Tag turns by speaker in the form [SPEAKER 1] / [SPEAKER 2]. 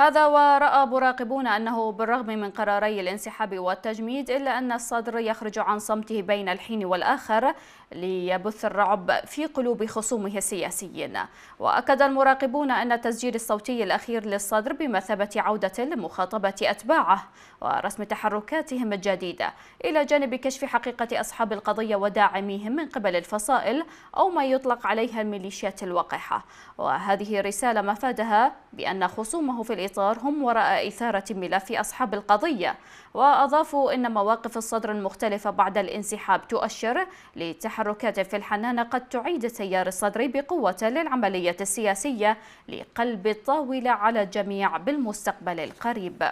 [SPEAKER 1] هذا ورأى مراقبون أنه بالرغم من قراري الانسحاب والتجميد إلا أن الصدر يخرج عن صمته بين الحين والآخر ليبث الرعب في قلوب خصومه السياسيين وأكد المراقبون أن التسجيل الصوتي الأخير للصدر بمثابة عودة لمخاطبة أتباعه ورسم تحركاتهم الجديدة إلى جانب كشف حقيقة أصحاب القضية وداعميهم من قبل الفصائل أو ما يطلق عليها الميليشيات الوقحة وهذه رسالة مفادها بأن خصومه في الإطار هم وراء إثارة ملف أصحاب القضية وأضافوا أن مواقف الصدر المختلفة بعد الانسحاب تؤشر لتحركات في الحنان قد تعيد تيار الصدر بقوة للعملية السياسية لقلب الطاولة على الجميع بالمستقبل القريب